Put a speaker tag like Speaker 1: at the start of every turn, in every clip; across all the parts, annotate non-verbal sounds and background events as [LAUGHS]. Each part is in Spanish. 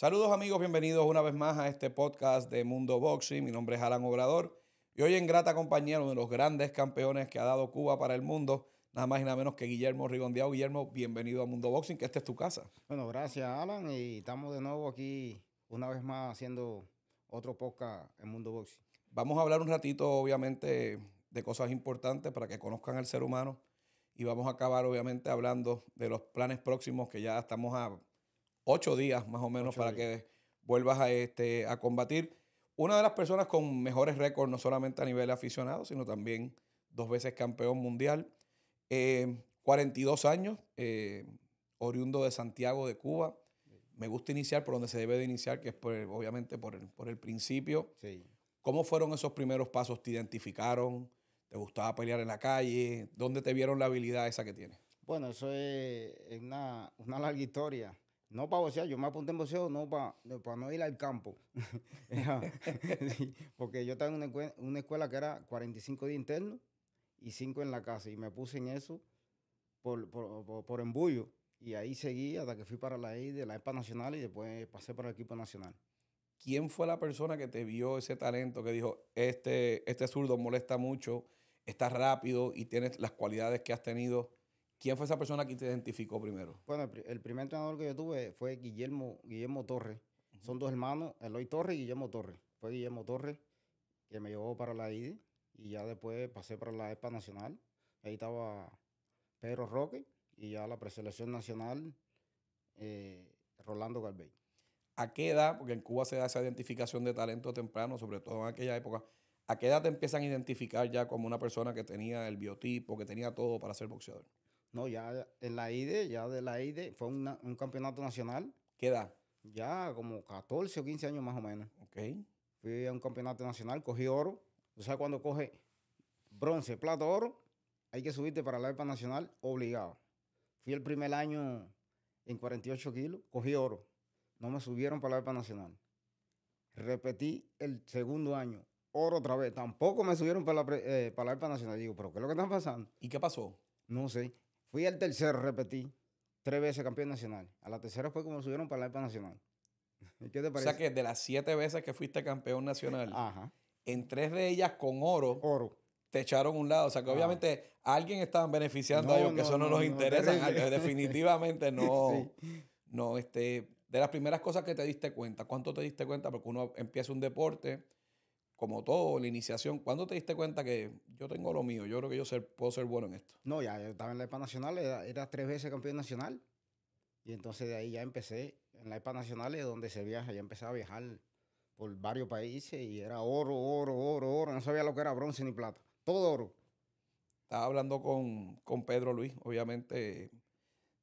Speaker 1: Saludos amigos, bienvenidos una vez más a este podcast de Mundo Boxing. Mi nombre es Alan Obrador y hoy en grata compañía uno de los grandes campeones que ha dado Cuba para el mundo, nada más y nada menos que Guillermo Rigondeado. Guillermo, bienvenido a Mundo Boxing, que esta es tu
Speaker 2: casa. Bueno, gracias Alan y estamos de nuevo aquí una vez más haciendo otro podcast en Mundo Boxing.
Speaker 1: Vamos a hablar un ratito obviamente de cosas importantes para que conozcan al ser humano y vamos a acabar obviamente hablando de los planes próximos que ya estamos a ocho días más o menos para que vuelvas a, este, a combatir. Una de las personas con mejores récords, no solamente a nivel aficionado, sino también dos veces campeón mundial. 42 eh, años, eh, oriundo de Santiago de Cuba. Me gusta iniciar por donde se debe de iniciar, que es obviamente por el, principio. ¿Cómo fueron esos primeros pasos? ¿Te identificaron? ¿Te gustaba pelear en la calle? ¿Dónde te vieron la habilidad esa que tienes?
Speaker 2: Bueno, eso es una, una larga historia. No para bocear, yo me apunté en boceo no para, no ir al campo. [LAUGHS] [LAUGHS] porque yo estaba en una escuela, que era 45 días interno y 5 en la casa. Y me puse en eso por, por, embullo. Y ahí seguí hasta que fui para la I de la EPA Nacional y después pasé para el equipo nacional.
Speaker 1: ¿Quién fue la persona que te vio ese talento que dijo, este, este zurdo molesta mucho, está rápido y tienes las cualidades que has tenido? ¿Quién fue esa persona que te identificó
Speaker 2: primero? Bueno, el, primer entrenador que yo tuve fue Guillermo, Guillermo Torres. Son dos hermanos, Eloy Torres y Guillermo Torres. Fue Guillermo Torres que me llevó para la IDE y ya después pasé para la EPA Nacional. Ahí estaba Pedro Roque y ya la preselección nacional eh, Rolando Galvey. ¿A qué edad, porque en Cuba se da
Speaker 1: esa identificación de talento temprano, sobre todo en aquella época, ¿a qué edad te empiezan a identificar ya como una persona que tenía el biotipo, que tenía todo para ser boxeador?
Speaker 2: No, ya en la IDE, ya de la IDE, fue un campeonato nacional. ¿Qué edad? Ya como 14 o 15 años más o menos. Ok. Fui a un campeonato nacional, cogí oro. O sea, cuando coge bronce, plata, oro, hay que subirte para la EPA nacional obligado. Fui el primer año en 48 kilos, cogí oro. No me subieron para la EPA nacional. Repetí el segundo año, oro otra vez. Tampoco me subieron para la, eh, para la EPA nacional. Digo, ¿pero qué es lo que está pasando? ¿Y qué pasó? No sé. Fui al tercero, repetí. Tres veces campeón nacional. A la tercera fue como subieron para la EPA nacional. [LAUGHS] ¿Y qué te parece? O sea que
Speaker 1: de las siete veces que fuiste campeón nacional, en tres de ellas con oro. te echaron un lado. O sea que obviamente alguien estaban beneficiando a ellos, que eso no, nos interesa. Ah, [LAUGHS] definitivamente no. No, este, de las primeras cosas que te diste cuenta, ¿cuánto te diste cuenta? Porque uno empieza un deporte como todo, la iniciación. ¿Cuándo te diste cuenta que yo tengo lo mío? Yo creo que yo puedo ser bueno en esto.
Speaker 2: No, ya, estaba en la EPA Nacional, era, tres veces campeón nacional. Y entonces de ahí ya empecé en la EPA Nacional, donde se viaja, ya empecé a viajar por varios países y era oro, oro, oro, oro. No sabía lo que era bronce ni plata. Todo oro. Estaba hablando con, con Pedro Luis, obviamente,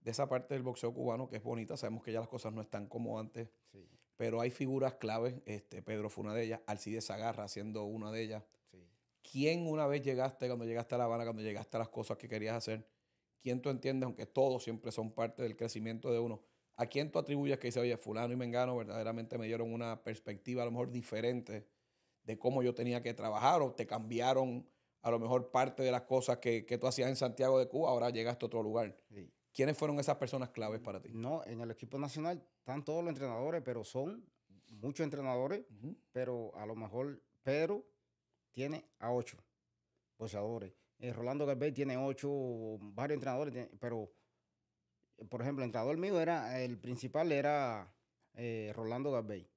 Speaker 2: de esa
Speaker 1: parte del boxeo cubano que es bonita. Sabemos que ya las cosas no están como antes. Sí pero hay figuras claves, este, Pedro fue una de ellas, Alcides Agarra siendo una de ellas. ¿Quién una vez llegaste, cuando llegaste a La Habana, cuando llegaste a las cosas que querías hacer? ¿Quién tú entiendes, aunque todos siempre son parte del crecimiento de uno? ¿A quién tú atribuyes que dice, oye, fulano y mengano verdaderamente me dieron una perspectiva a lo mejor diferente de cómo yo tenía que trabajar o te cambiaron a lo mejor parte de las cosas que, tú hacías en Santiago de Cuba, ahora llegaste a otro lugar? ¿Quiénes fueron esas
Speaker 2: personas claves para ti? No, en el equipo nacional están todos los entrenadores, pero son muchos entrenadores, pero a lo mejor Pedro tiene a ocho poseadores. Eh, Rolando Garbey tiene ocho, varios entrenadores, pero por ejemplo, el entrenador mío era, el principal era eh, Rolando Garbey.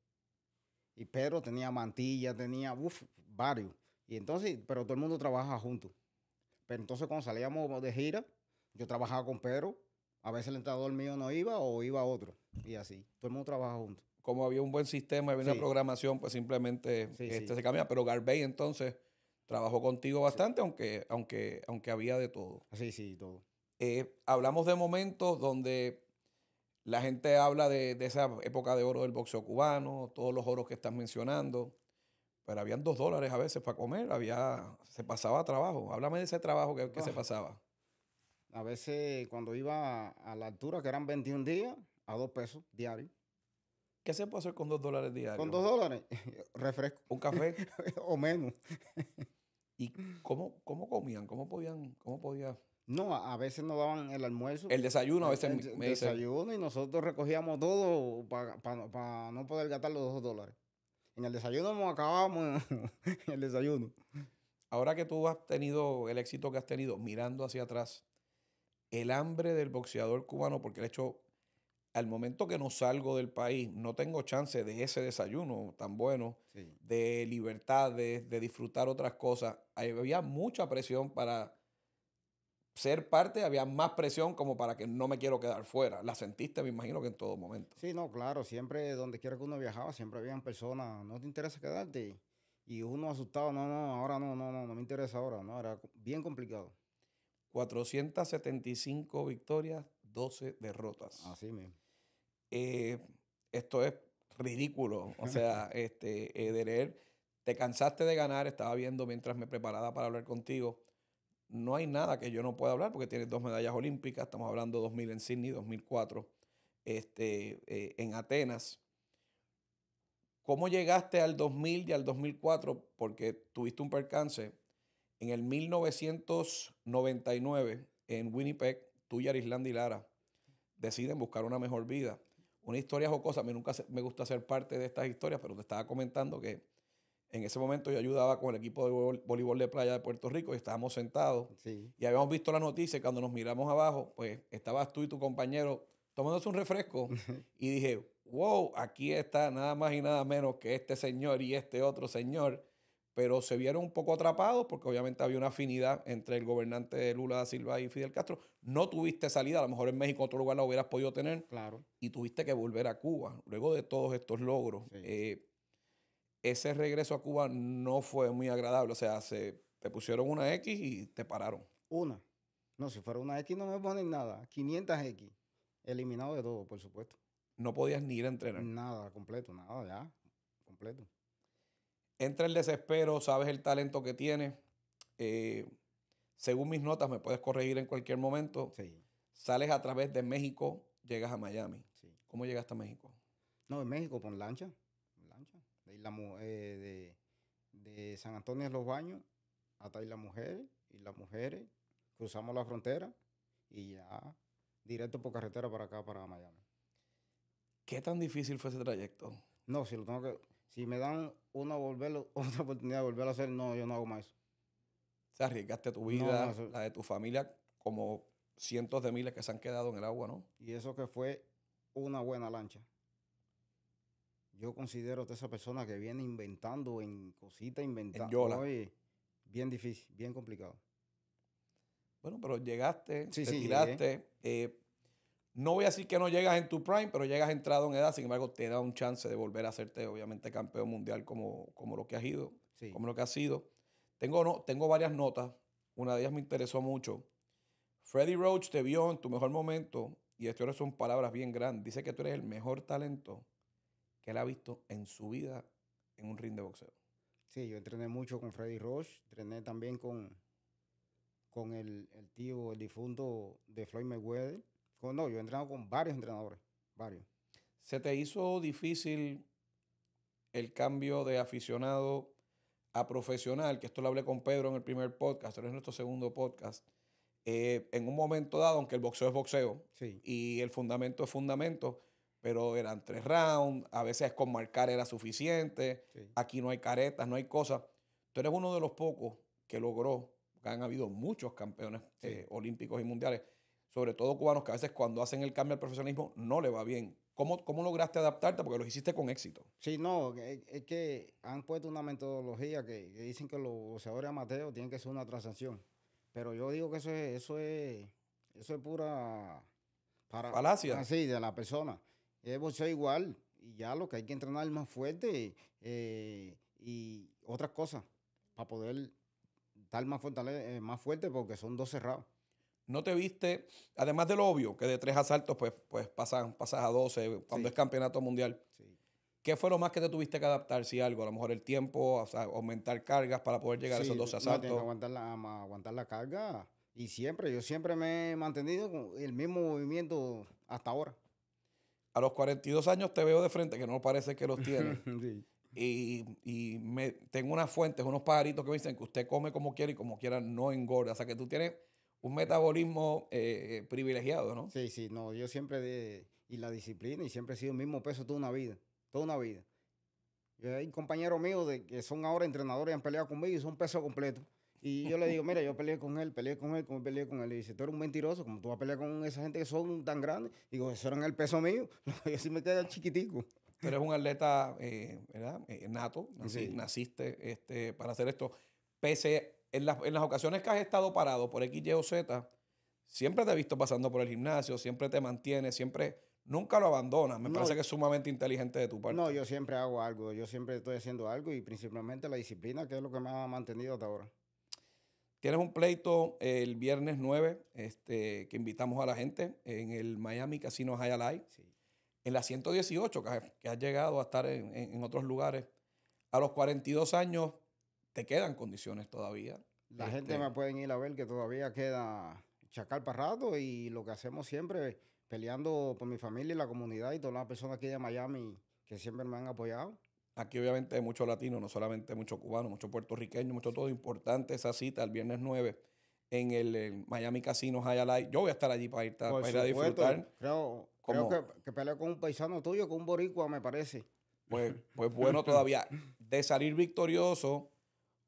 Speaker 2: Y Pedro tenía mantilla, tenía uf, varios. Y entonces, pero todo el mundo trabaja junto. Pero entonces cuando salíamos de gira, yo trabajaba con Pedro, a veces el entrenador mío no iba o iba otro y así. Todo el mundo trabaja junto. Como había un buen sistema, había una programación,
Speaker 1: pues simplemente este, se cambia. Pero Garvey entonces trabajó contigo bastante, aunque, aunque, aunque había de todo. Sí, sí, todo. Eh, hablamos de momentos donde la gente habla de, esa época de oro del boxeo cubano, todos los oros que estás mencionando, pero habían dos dólares a veces para comer, había, se pasaba trabajo.
Speaker 2: Háblame de ese trabajo que, se ah. pasaba. A veces cuando iba a la altura, que eran 21 días, a dos pesos diario. ¿Qué se puede hacer con dos dólares diarios? Con dos dólares, [LAUGHS] refresco. Un café. [LAUGHS] o menos. ¿Y cómo, cómo comían? ¿Cómo podían? ¿Cómo podía? No, a veces nos daban el almuerzo. El desayuno a veces. El, desayuno y nosotros recogíamos todo para no poder gastar los dos dólares. En el desayuno nos acabamos [LAUGHS] en el desayuno.
Speaker 1: Ahora que tú has tenido el éxito que has tenido, mirando hacia atrás, el hambre del boxeador cubano, porque el hecho al momento que no salgo del país, no tengo chance de ese desayuno tan bueno, de libertades, de disfrutar otras cosas. Había mucha presión para ser parte, había más presión como para que no me quiero quedar fuera. La sentiste, me imagino
Speaker 2: que en todo momento. Sí, no, claro, siempre donde quiera que uno viajaba, siempre habían personas, no te interesa quedarte. Y uno asustado, no, no, ahora no, no, no, no me interesa ahora, no, era bien complicado. 475 victorias, 12
Speaker 1: derrotas. Así mismo. Eh, esto es ridículo. O [LAUGHS] sea, este, eh, te cansaste de ganar, estaba viendo mientras me preparaba para hablar contigo. No hay nada que yo no pueda hablar porque tienes dos medallas olímpicas. Estamos hablando 2000 en Sydney, 2004 este, eh, en Atenas. ¿Cómo llegaste al 2000 y al 2004? Porque tuviste un percance. En el 1999, en Winnipeg, y y y Lara, deciden buscar una mejor vida. Una historia jocosa, a mí nunca me gusta ser parte de estas historias, pero te estaba comentando que en ese momento yo ayudaba con el equipo de voleibol de playa de Puerto Rico y estábamos sentados y habíamos visto la noticia y cuando nos miramos abajo, pues estabas tú y tu compañero tomándose un refresco [LAUGHS] y dije, wow, aquí está nada más y nada menos que este señor y este otro señor pero se vieron un poco atrapados porque obviamente había una afinidad entre el gobernante de Lula da Silva y Fidel Castro. No tuviste salida, a lo mejor en México, otro lugar la hubieras podido tener. Claro. Y tuviste que volver a Cuba, luego de todos estos logros. Eh, ese regreso a Cuba no fue muy agradable, o sea, se, te pusieron una X
Speaker 2: y te pararon. Una. No, si fuera una X no me ponen nada. 500 X. Eliminado de todo, por supuesto. No podías ni ir a entrenar. Nada, completo, nada, ya.
Speaker 1: Completo entra el desespero, sabes el talento que tienes. Eh, según mis notas, me puedes corregir en cualquier momento. Sí. Sales a través de México,
Speaker 2: llegas a Miami. ¿Cómo llegaste a México? No, en México, por lancha. lancha. Eh, de, San Antonio de los Baños hasta Isla Mujeres. las Mujeres, cruzamos la frontera y ya directo por carretera para acá, para Miami. ¿Qué tan difícil fue ese trayecto? No, si lo tengo que si me dan una, volverlo, [LAUGHS] otra oportunidad de volver a hacer, no, yo no hago más eso. sea, arriesgaste tu vida,
Speaker 1: la de tu familia, como cientos de miles que se han quedado en el agua, ¿no?
Speaker 2: Y eso que fue una buena lancha. Yo considero que esa persona que viene inventando en cositas, inventando. En bien difícil, bien complicado.
Speaker 1: Bueno, pero llegaste, sí, te tiraste. Eh, no voy a decir que no llegas en tu prime, pero llegas entrado en edad, sin embargo, te da un chance de volver a hacerte, obviamente, campeón mundial como, como lo que has ido, como lo que has sido. Tengo, no, tengo varias notas, una de ellas me interesó mucho. Freddy Roach te vio en tu mejor momento, y esto son palabras bien grandes. Dice que tú eres el mejor talento que él ha visto en su vida en un ring de boxeo.
Speaker 2: Sí, yo entrené mucho con Freddy Roach, entrené también con, con el, el tío, el difunto de Floyd Mayweather no, yo he entrenado con varios entrenadores, varios.
Speaker 1: ¿Se te hizo difícil el cambio de aficionado a profesional? Que esto lo hablé con Pedro en el primer podcast, pero es nuestro segundo podcast. Eh, en un momento dado, aunque el boxeo es boxeo y el fundamento es fundamento, pero eran tres rounds, a veces con marcar era suficiente, aquí no hay caretas, no hay cosas. Tú eres uno de los pocos que logró, han habido muchos campeones eh, olímpicos y mundiales, sobre todo cubanos que a veces cuando hacen el cambio al profesionalismo no le va bien. ¿Cómo, ¿Cómo lograste adaptarte? Porque lo hiciste con éxito.
Speaker 2: Sí, no, es que han puesto una metodología que, dicen que los boxeadores amateurs tienen que ser una transacción. Pero yo digo que eso es, eso es, eso es pura para, falacia. Así, ah, de la persona. Es boxeo igual, y ya lo que hay que entrenar más fuerte eh, y otras cosas para poder estar más, eh, más fuerte porque son dos cerrados
Speaker 1: no te viste, además de lo obvio, que de tres asaltos pues, pues pasan, pasas a doce cuando es campeonato mundial. ¿Qué fue lo más que te tuviste que adaptar, si algo? A lo mejor el tiempo, aumentar cargas para poder llegar a esos 12 asaltos. aguantar
Speaker 2: la, aguantar la carga. Y siempre, yo siempre me he mantenido con el mismo movimiento hasta ahora.
Speaker 1: A los 42 años te veo de frente, que no parece que los tienes. [LAUGHS] Y, me, tengo unas fuentes, unos pajaritos que me dicen que usted come como quiere y como quiera no
Speaker 2: engorda. O sea, que tú tienes un metabolismo eh, privilegiado, ¿no? Sí, sí, no, yo siempre, de, y la disciplina, y siempre he sido el mismo peso toda una vida, toda una vida. hay compañeros míos de, que son ahora entrenadores y han peleado conmigo y son peso completo. Y yo le digo, mira, yo peleé con él, peleé con él, peleé con él. Y dice, tú eres un mentiroso, como tú vas a pelear con esa gente que son tan grandes. Y digo, eso eran el peso mío. [LAUGHS] yo sí me quedé chiquitico.
Speaker 1: Pero eres un atleta, eh, ¿verdad? Eh, nato, naciste este, para hacer esto. Pese en las, ocasiones que has estado parado por X, Y o Z, siempre te he visto pasando por el gimnasio, siempre te mantienes, siempre nunca lo abandonas. Me parece que es
Speaker 2: sumamente inteligente de tu parte. No, yo siempre hago algo, yo siempre estoy haciendo algo y principalmente la disciplina, que es lo que me ha mantenido hasta ahora.
Speaker 1: Tienes un pleito el viernes 9, este, que invitamos a la gente en el Miami Casino High Alive. En la 118, que has, llegado a estar en, en, otros lugares. A los 42 años, te quedan condiciones todavía. La
Speaker 2: gente me pueden ir a ver que todavía queda chacal para rato y lo que hacemos siempre peleando por mi familia y la comunidad y todas las personas aquí de Miami que siempre me han apoyado. Aquí
Speaker 1: obviamente hay muchos latinos, no solamente muchos cubanos, muchos
Speaker 2: puertorriqueños, mucho todo importante esa cita el viernes 9
Speaker 1: en el, Miami Casino High Yo voy a estar allí para ir, para a disfrutar.
Speaker 2: Creo, que, peleo con un paisano tuyo, con un boricua, me parece.
Speaker 1: Pues, pues bueno, todavía de salir victorioso,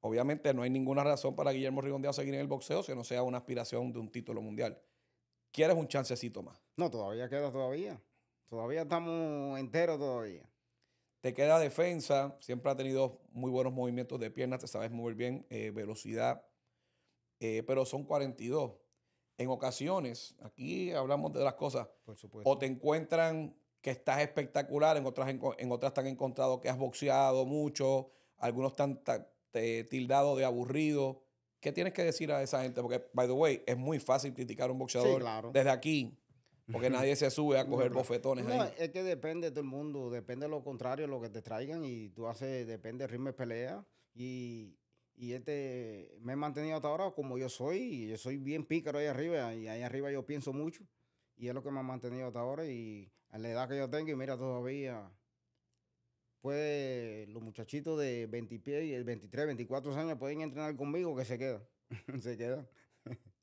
Speaker 1: obviamente no hay ninguna razón para Guillermo Rigondea seguir en el boxeo si no sea una aspiración de un título mundial. ¿Quieres un chancecito más? No, todavía queda todavía. Todavía
Speaker 2: estamos enteros todavía. Te queda defensa,
Speaker 1: siempre ha tenido muy buenos movimientos de piernas, te sabes mover bien, eh, velocidad, eh, pero son 42. En ocasiones, aquí hablamos de las cosas, Por supuesto. o te encuentran que estás espectacular, en otras, en, en otras te han encontrado que has boxeado mucho, algunos están este, tildado de aburrido. ¿Qué tienes que decir a esa gente? Porque, by the way, es muy fácil criticar a un boxeador desde aquí. Porque nadie se sube a coger bofetones no,
Speaker 2: Es que depende de todo el mundo, depende de lo contrario, lo que te traigan y tú haces, depende del ritmo de pelea. Y, y este me he mantenido hasta ahora como yo soy, y yo soy bien pícaro ahí arriba, y ahí arriba yo pienso mucho. Y es lo que me ha mantenido hasta ahora y a la edad que yo tengo, y mira todavía puede, los muchachitos de 20 el 23, 24 años pueden entrenar conmigo que se queda [LAUGHS] se quedan.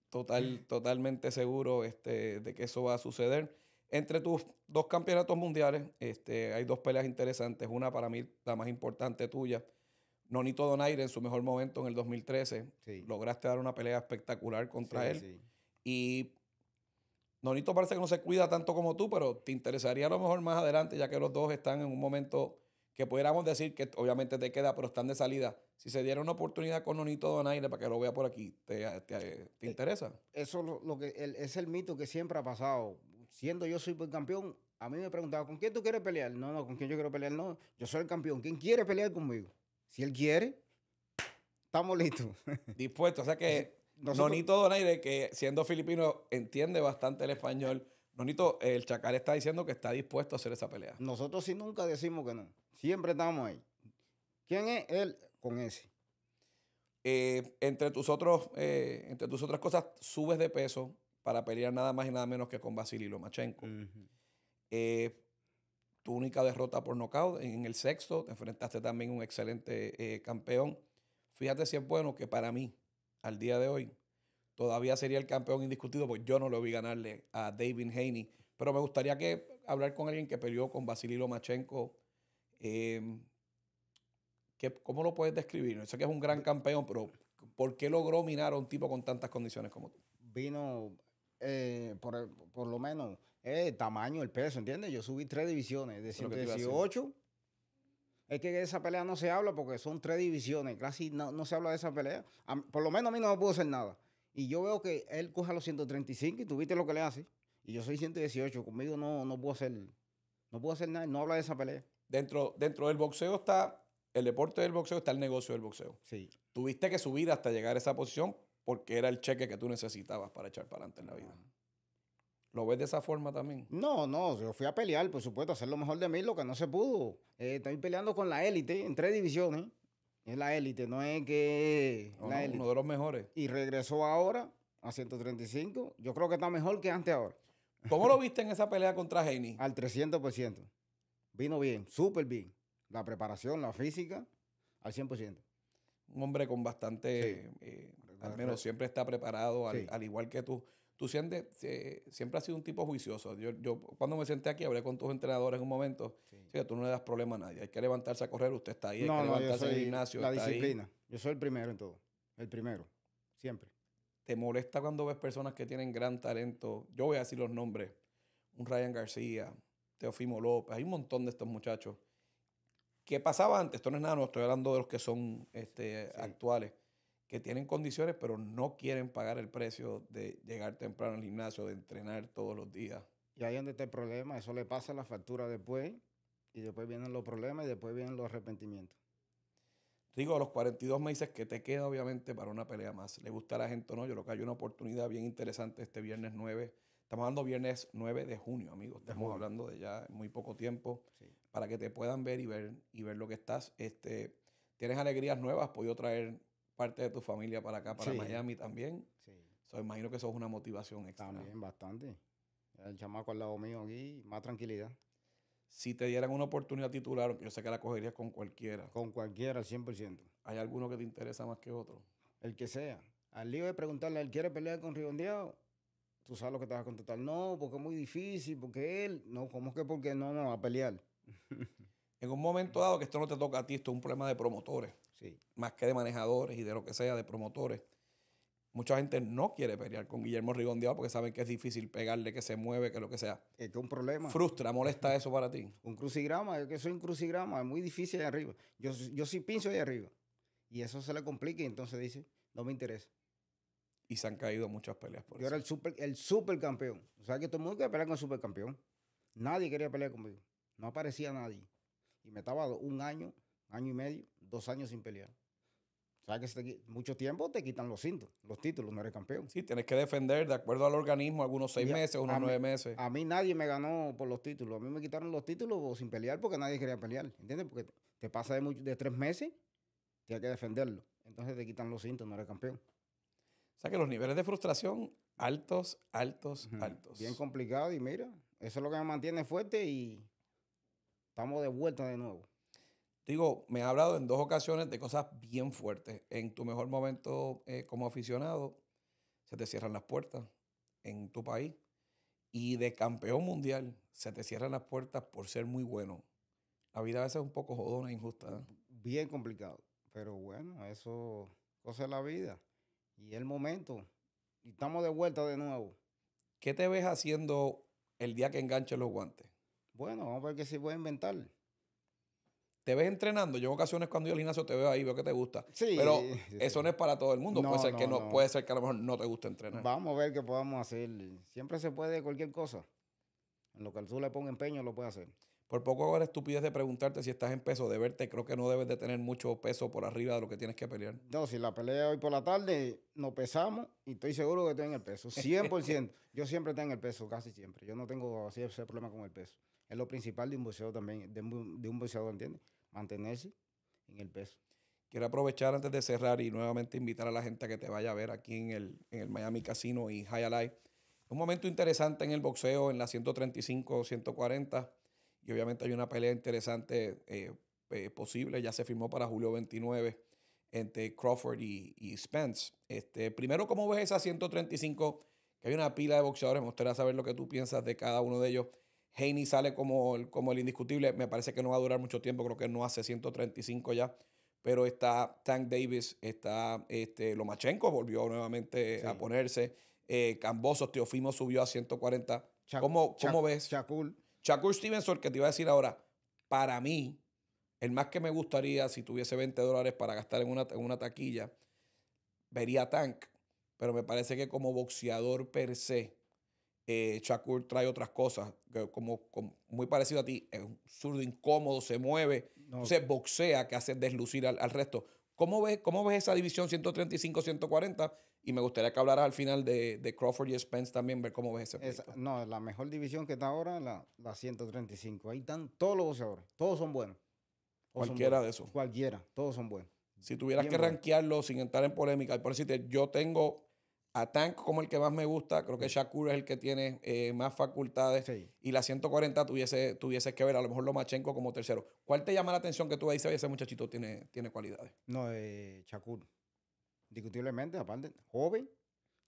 Speaker 1: Total, totalmente seguro este, de que eso va a suceder. Entre tus dos campeonatos mundiales, este, hay dos peleas interesantes. Una para mí, la más importante tuya. Nonito Donaire, en su mejor momento en el 2013, lograste dar una pelea espectacular contra él. Y Nonito parece que no se cuida tanto como tú, pero te interesaría a lo mejor más adelante, ya que los dos están en un momento que pudiéramos decir que obviamente te queda, pero están de salida. Si se diera una oportunidad con Nonito Donaire para que lo vea por aquí, ¿te, eh, interesa?
Speaker 2: Eso lo, lo que es el mito que siempre ha pasado. Siendo yo soy campeón, a mí me preguntaba, ¿con quién tú quieres pelear? No, no, ¿con quién yo quiero pelear? No, yo soy el campeón. ¿Quién quiere pelear conmigo? Si él quiere, estamos listos. [LAUGHS] Dispuestos. O sea que
Speaker 1: Nonito Donaire, que siendo filipino entiende bastante el español Ronito, el Chacal
Speaker 2: está diciendo que está dispuesto a hacer esa pelea. Nosotros sí nunca decimos que no. Siempre estamos ahí. ¿Quién es él con ese? Eh, entre, tus otros, eh,
Speaker 1: entre tus otras cosas, subes de peso para pelear nada más y nada menos que con Vasily Lomachenko. Eh, tu única derrota por nocaut en el sexto, te enfrentaste también un excelente campeón. Fíjate si es bueno que para mí, al día de hoy, todavía sería el campeón indiscutido, pues yo no lo vi ganarle a David Haney. Pero me gustaría que hablar con alguien que peleó con Vasily Lomachenko. Em, ¿Cómo lo puedes describir? sé que es un gran campeón, pero ¿por qué logró minar a un tipo con
Speaker 2: tantas condiciones como tú? Vino, eh, por, lo menos, el eh, tamaño, el peso, ¿entiendes? Yo subí tres divisiones, de 118. Es que esa pelea no se habla porque son tres divisiones, casi no, se habla de esa pelea. por lo menos a mí no me pudo hacer nada. Y yo veo que él coja los 135 y tuviste lo que le hace. Y yo soy 118, conmigo no, no puedo hacer no puedo hacer nada, no habla de esa pelea.
Speaker 1: Dentro, dentro del boxeo está el deporte del boxeo, está el negocio del boxeo. Sí. Tuviste que subir hasta llegar a esa posición porque
Speaker 2: era el cheque que tú necesitabas para echar para adelante en la vida. ¿Lo ves de esa forma también? No, no, yo fui a pelear, por supuesto, a hacer lo mejor de mí, lo que no se pudo. Eh, estoy peleando con la élite en tres divisiones es la élite, no es que. uno de los mejores. Y regresó ahora a 135. Yo creo que está mejor que antes ahora. ¿Cómo lo viste en esa pelea contra Haney? Al 300%. Vino bien, súper bien. La preparación, la física, al 100%. Un hombre con bastante. Eh, al menos siempre
Speaker 1: está preparado, al igual que tú tú siempre has sido un tipo juicioso. Yo, cuando me senté aquí hablé con tus entrenadores en un momento. Sí. tú no le das problema a nadie. Hay que levantarse a correr, usted está ahí. hay que levantarse yo soy al gimnasio. La disciplina.
Speaker 2: Yo soy el primero en todo. El primero. Siempre.
Speaker 1: ¿Te molesta cuando ves personas que tienen gran talento? Yo voy a decir los nombres. Un Ryan García, Teofimo López, hay un montón de estos muchachos. ¿Qué pasaba antes? Esto no es nada, no estoy hablando de los que son este, actuales que tienen condiciones, pero no quieren pagar el precio de llegar temprano al gimnasio, de entrenar todos los días.
Speaker 2: Y ahí donde está el problema, eso le pasa la factura después, y después vienen los problemas y después vienen los arrepentimientos. Digo, los 42 meses que te queda, obviamente, para una pelea más. Le gusta a la gente o
Speaker 1: no, yo creo que hay una oportunidad bien interesante este viernes 9. Estamos hablando viernes 9 de junio, amigos. Estamos hablando de ya muy poco tiempo para que te puedan ver y ver y ver lo que estás. Este, tienes alegrías nuevas. Puedo traer parte de tu familia para acá, para Miami también. Sí. imagino que eso es una motivación extra. También, bastante. El chamaco al lado mío
Speaker 2: aquí, más tranquilidad. Si te dieran una oportunidad titular, yo sé que la cogerías con cualquiera. Con cualquiera, al 100%. ¿Hay alguno que te interesa más que otro? El que sea. Al lío de preguntarle, ¿él quiere pelear con Ribondeado? Tú sabes lo que te vas a contestar. No, porque es muy difícil, porque él. No, ¿cómo es que porque no, no a pelear? [LAUGHS] en un momento
Speaker 1: dado, que esto no te toca a ti, esto es un problema de promotores. Más que de manejadores y de lo que sea, de promotores. Mucha gente no quiere pelear con Guillermo Rigondeado porque saben que es difícil pegarle, que se mueve, que lo que sea. Es un
Speaker 2: problema. Frustra, molesta [LAUGHS] eso para ti. Un crucigrama, es que soy un crucigrama, es muy difícil de arriba. Yo, yo sí pincho ahí arriba. Y eso se le complica y entonces dice, no me interesa. Y se han caído muchas peleas por eso. Yo era el, super, el supercampeón. O sea que todo el mundo quería pelear con el supercampeón. Nadie quería pelear conmigo. No aparecía nadie. Y me estaba un año año y medio, dos años sin pelear. ¿Sabes que mucho tiempo te quitan los cintos, los títulos, no eres campeón.
Speaker 1: Sí, tienes que defender de acuerdo al organismo algunos seis meses, unos nueve meses.
Speaker 2: A mí nadie me ganó por los títulos. A mí me quitaron los títulos sin pelear porque nadie quería pelear. ¿Entiendes? Porque te pasa de, de tres meses, tienes que defenderlo. Entonces te quitan los cintos, no eres campeón. O sea que los niveles de frustración
Speaker 1: altos, altos, altos. Bien
Speaker 2: complicado y mira, eso es lo que me mantiene fuerte y estamos de vuelta de nuevo digo, me ha
Speaker 1: hablado en dos ocasiones de cosas bien fuertes. En tu mejor momento eh, como aficionado, se te cierran las puertas en tu país. Y de campeón mundial,
Speaker 2: se te cierran las puertas por ser muy bueno. La vida a veces es un poco jodona e injusta. ¿eh? Bien complicado. Pero bueno, eso, cosa es la vida. Y el momento. Y estamos de vuelta de nuevo. ¿Qué te ves haciendo el día que enganches los guantes? Bueno, vamos a ver qué se puede inventar
Speaker 1: te ves entrenando. Yo en ocasiones cuando yo al gimnasio te veo ahí, veo que te gusta. Sí, pero eso no es para todo el mundo. puede ser que no, puede ser a lo mejor no te guste entrenar.
Speaker 2: Vamos a ver qué podamos hacer. Siempre se puede cualquier cosa. En lo que tú le ponga empeño, lo puede hacer.
Speaker 1: Por poco ahora estupidez de preguntarte si estás en peso de verte. Creo que no debes de
Speaker 2: tener mucho peso por arriba de lo que tienes que pelear. No, si la pelea hoy por la tarde, nos pesamos y estoy seguro que estoy en el peso. 100%. [LAUGHS] yo siempre tengo el peso, casi siempre. Yo no tengo así ese problema con el peso. Es lo principal de un boxeador también, de un, de un boxeador, ¿entiendes? mantenerse en el peso.
Speaker 1: Quiero aprovechar antes de cerrar y nuevamente invitar a la gente a que te vaya a ver aquí en el, Miami Casino y High Alive. Un momento interesante en el boxeo, en la 135, 140. Y obviamente hay una pelea interesante eh, eh, posible. Ya se firmó para julio 29 entre Crawford y, y, Spence. Este, primero, ¿cómo ves esa 135? Que hay una pila de boxeadores. Me gustaría saber lo que tú piensas de cada uno de ellos. Haney sale como el, como el indiscutible. Me parece que no va a durar mucho tiempo. Creo que no hace 135 ya. Pero está Tank Davis, está este, Lomachenko, volvió nuevamente a ponerse. Eh, Teofimo subió a 140. ¿Cómo,
Speaker 2: ves? Chacul.
Speaker 1: Chacul Stevenson, que te iba a decir ahora, para mí, el más que me gustaría, si tuviese 20 dólares para gastar en una, en una taquilla, vería Tank. Pero me parece que como boxeador per se, eh, Shakur trae otras cosas, que como, muy parecido a ti, es un zurdo incómodo, se mueve, no. se boxea, que hace deslucir al, resto. ¿Cómo ves, ¿Cómo ves esa división 135-140? Y me gustaría que
Speaker 2: hablaras al final de, Crawford y Spence también, ver cómo ves ese Esa, No, la mejor división que está ahora, la, la 135. Ahí están todos los boxeadores, todos son buenos. cualquiera de esos. Cualquiera, todos son buenos.
Speaker 1: Si tuvieras que rankearlo sin entrar en polémica, por decirte, yo tengo a Tank como el que más me gusta. Creo que Shakur es el que tiene eh, más facultades. Y la 140 tuviese, tuviese que ver, a lo mejor Lomachenko como tercero. ¿Cuál te llama la atención que tú dices, ese muchachito
Speaker 2: tiene, tiene cualidades? No, eh, Shakur. Discutiblemente, aparte, joven,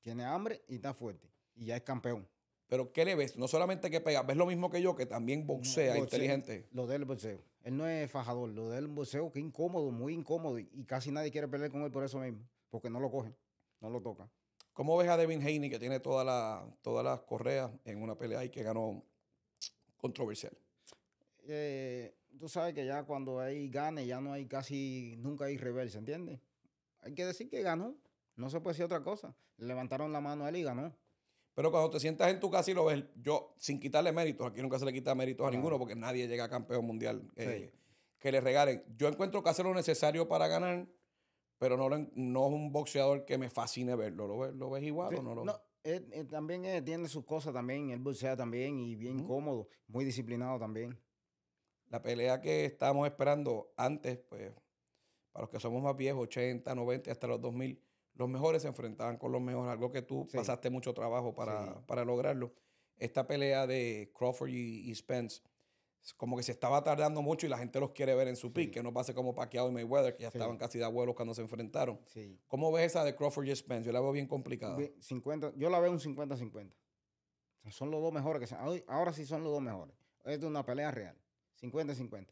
Speaker 2: tiene hambre y está fuerte. Y ya es campeón. Pero ¿qué le ves? No solamente que pega, ves lo mismo que yo, que también boxea, inteligente. Lo del boxeo. Él no es fajador. Lo del boxeo que incómodo, muy incómodo. Y casi nadie quiere pelear con él por eso mismo. Porque no lo cogen, no lo toca.
Speaker 1: ¿Cómo ves a Devin Haney, que tiene todas todas las correas en una pelea y que ganó controversial?
Speaker 2: Eh, tú sabes que ya cuando hay gane, ya no hay casi, nunca hay reversa, ¿entiendes? Hay que decir que ganó. No se puede decir otra cosa. levantaron la mano a él y ganó.
Speaker 1: Pero cuando te sientas en tu casa y lo ves, yo, sin quitarle méritos, aquí nunca se le quita méritos a ninguno porque nadie llega a campeón mundial eh, que le regalen. Yo encuentro que hacer lo necesario para ganar pero no, es un boxeador que me fascine verlo. ¿Lo, ves, lo igual o no lo no.
Speaker 2: también eh, tiene sus cosas también, él boxea también y bien cómodo, muy disciplinado también. La
Speaker 1: pelea que
Speaker 2: estábamos esperando antes,
Speaker 1: pues, para los que somos más viejos, 80, 90, hasta los 2000, los mejores se enfrentaban con los mejores, algo que tú pasaste mucho trabajo para, lograrlo. Esta pelea de Crawford y Spence, como que se estaba tardando mucho y la gente los quiere ver en su pick, que no pase como Pacquiao y Mayweather, que ya estaban casi de abuelos cuando se enfrentaron. ¿Cómo ves esa de Crawford y Spence? Yo la veo bien complicada.
Speaker 2: 50, yo la veo un 50-50. Son los dos mejores que se, Ahora sí son los dos mejores. Es de una pelea real. 50-50.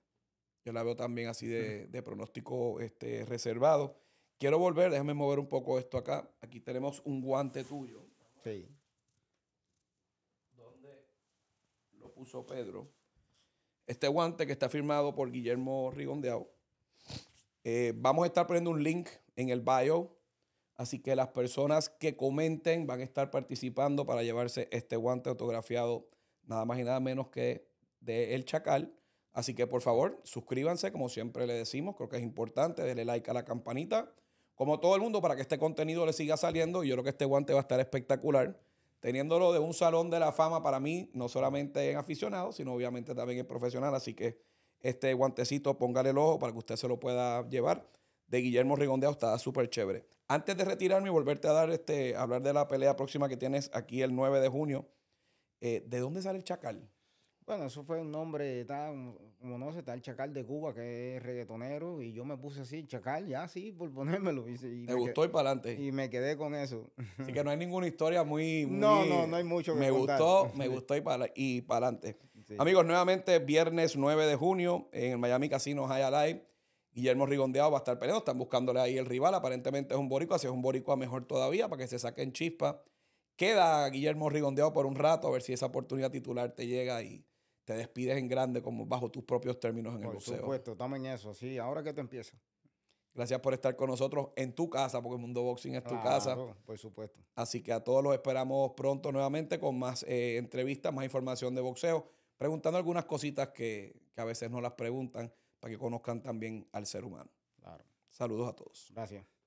Speaker 1: Yo la veo también así de, de, pronóstico este, reservado. Quiero volver, déjame mover un poco esto acá. Aquí tenemos un guante tuyo. Sí. ¿Dónde lo puso Pedro este guante que está firmado por Guillermo Rigondeau. Eh, vamos a estar poniendo un link en el bio, así que las personas que comenten van a estar participando para llevarse este guante autografiado, nada más y nada menos que de El Chacal. Así que por favor, suscríbanse, como siempre le decimos, creo que es importante, denle like a la campanita, como todo el mundo, para que este contenido le siga saliendo. Y yo creo que este guante va a estar espectacular teniéndolo de un salón de la fama para mí, no solamente en aficionado, sino obviamente también en profesional. Así que este guantecito, póngale el ojo para que usted se lo pueda llevar. De Guillermo Rigondeo está súper chévere. Antes de retirarme y volverte a dar este, hablar de la pelea próxima que tienes aquí el 9 de junio, eh, ¿de dónde sale el chacal?
Speaker 2: Bueno, eso fue un nombre tal, como no sé, tal Chacal de Cuba, que es reggaetonero, y yo me puse así, Chacal, ya sí, por [LAUGHS] ponérmelo. me gustó y para adelante. Y me quedé con eso. Así
Speaker 1: que no hay ninguna historia muy... [LAUGHS] no, no, no hay mucho que Me gustó, [LAUGHS] me gustó y para, y adelante. Amigos, nuevamente, viernes 9 de junio, en el Miami Casino High Alive, Guillermo Rigondeado va a estar peleando, están buscándole ahí el rival, aparentemente es un boricua, si es un boricua mejor todavía, para que se saquen chispa. Queda Guillermo Rigondeado por un rato, a ver si esa oportunidad titular te llega y te despides en grande como bajo tus propios términos en el boxeo. Por supuesto,
Speaker 2: estamos eso, sí. Ahora que te empieza. Gracias por estar con nosotros en tu casa, porque
Speaker 1: el Mundo Boxing es tu casa. Por supuesto. Así que a todos los esperamos pronto nuevamente con más eh, entrevistas, más información de boxeo, preguntando algunas cositas que, que a veces no las preguntan para que conozcan también al ser humano. Claro. Saludos a todos. Gracias.